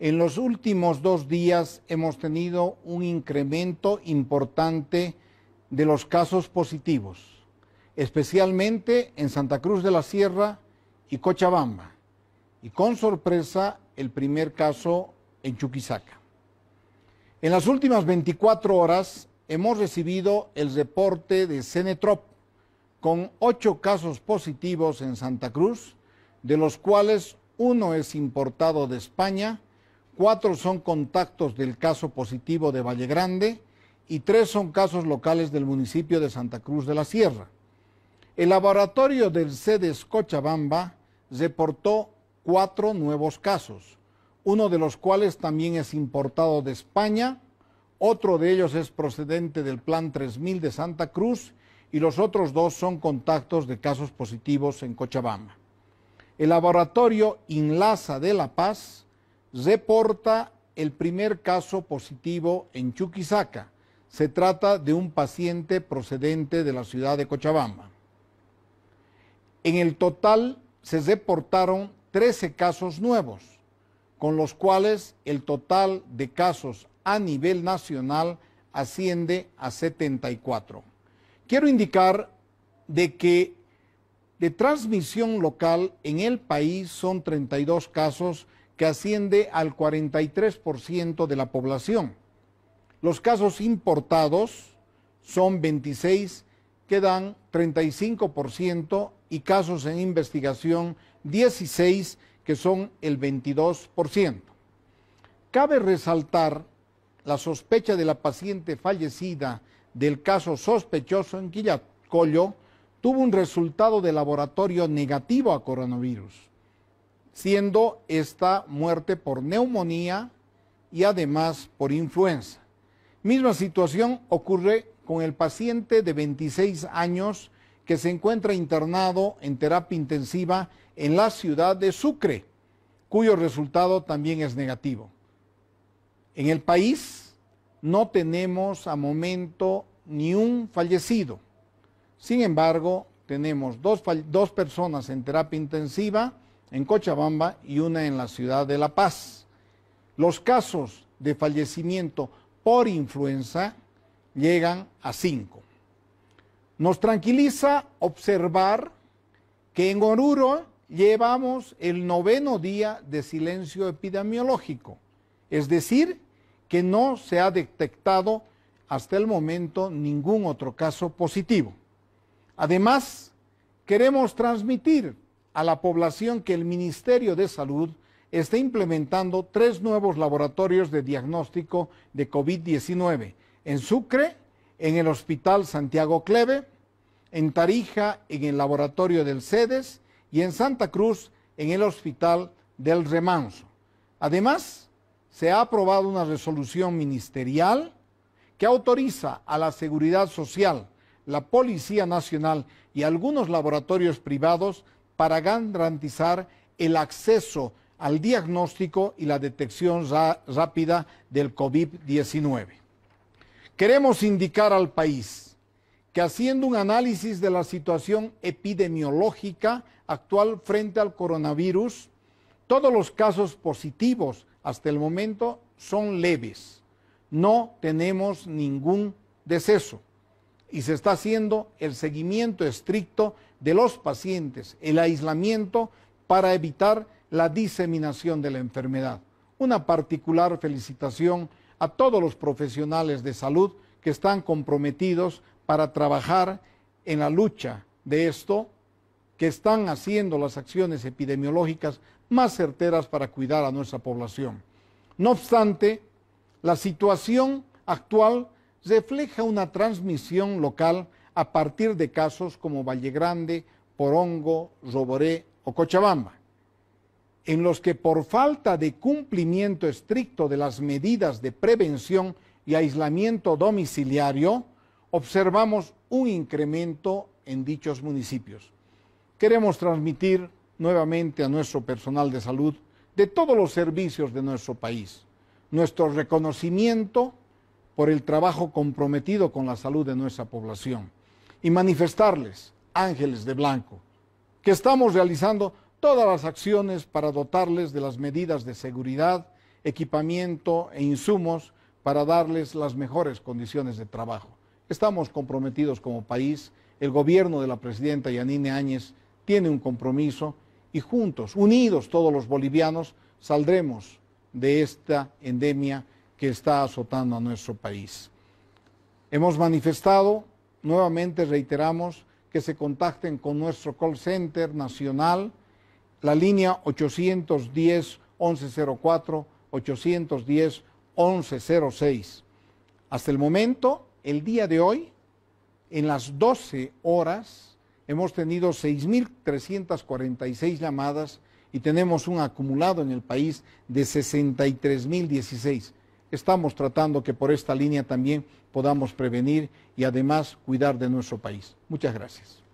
En los últimos dos días hemos tenido un incremento importante de los casos positivos, especialmente en Santa Cruz de la Sierra y Cochabamba, y con sorpresa el primer caso en Chuquisaca. En las últimas 24 horas hemos recibido el reporte de Cenetrop con ocho casos positivos en Santa Cruz, de los cuales uno es importado de España, cuatro son contactos del caso positivo de Valle Grande y tres son casos locales del municipio de Santa Cruz de la Sierra. El laboratorio del CEDES Cochabamba reportó cuatro nuevos casos, uno de los cuales también es importado de España, otro de ellos es procedente del Plan 3000 de Santa Cruz y los otros dos son contactos de casos positivos en Cochabamba. El laboratorio Inlaza de La Paz reporta el primer caso positivo en Chuquisaca. Se trata de un paciente procedente de la ciudad de Cochabamba. En el total se reportaron 13 casos nuevos, con los cuales el total de casos a nivel nacional asciende a 74. Quiero indicar de que de transmisión local en el país son 32 casos que asciende al 43% de la población. Los casos importados son 26, que dan 35% y casos en investigación 16, que son el 22%. Cabe resaltar la sospecha de la paciente fallecida del caso sospechoso en Quillacollo tuvo un resultado de laboratorio negativo a coronavirus siendo esta muerte por neumonía y además por influenza. Misma situación ocurre con el paciente de 26 años que se encuentra internado en terapia intensiva en la ciudad de Sucre, cuyo resultado también es negativo. En el país no tenemos a momento ni un fallecido. Sin embargo, tenemos dos, dos personas en terapia intensiva, en Cochabamba y una en la ciudad de La Paz. Los casos de fallecimiento por influenza llegan a cinco. Nos tranquiliza observar que en Oruro llevamos el noveno día de silencio epidemiológico, es decir, que no se ha detectado hasta el momento ningún otro caso positivo. Además, queremos transmitir a la población que el Ministerio de Salud está implementando tres nuevos laboratorios de diagnóstico de COVID-19 en Sucre, en el Hospital Santiago Cleve, en Tarija, en el laboratorio del CEDES y en Santa Cruz, en el Hospital del Remanso. Además, se ha aprobado una resolución ministerial que autoriza a la Seguridad Social, la Policía Nacional y algunos laboratorios privados para garantizar el acceso al diagnóstico y la detección rápida del COVID-19. Queremos indicar al país que haciendo un análisis de la situación epidemiológica actual frente al coronavirus, todos los casos positivos hasta el momento son leves. No tenemos ningún deceso y se está haciendo el seguimiento estricto de los pacientes, el aislamiento para evitar la diseminación de la enfermedad. Una particular felicitación a todos los profesionales de salud que están comprometidos para trabajar en la lucha de esto, que están haciendo las acciones epidemiológicas más certeras para cuidar a nuestra población. No obstante, la situación actual refleja una transmisión local a partir de casos como Valle Grande, Porongo, Roboré o Cochabamba, en los que por falta de cumplimiento estricto de las medidas de prevención y aislamiento domiciliario, observamos un incremento en dichos municipios. Queremos transmitir nuevamente a nuestro personal de salud de todos los servicios de nuestro país nuestro reconocimiento por el trabajo comprometido con la salud de nuestra población y manifestarles, ángeles de blanco, que estamos realizando todas las acciones para dotarles de las medidas de seguridad, equipamiento e insumos para darles las mejores condiciones de trabajo. Estamos comprometidos como país, el gobierno de la presidenta Yanine Áñez tiene un compromiso y juntos, unidos todos los bolivianos, saldremos de esta endemia que está azotando a nuestro país. Hemos manifestado, nuevamente reiteramos, que se contacten con nuestro call center nacional, la línea 810-1104, 810-1106. Hasta el momento, el día de hoy, en las 12 horas, hemos tenido 6.346 llamadas y tenemos un acumulado en el país de 63.016 estamos tratando que por esta línea también podamos prevenir y además cuidar de nuestro país. Muchas gracias.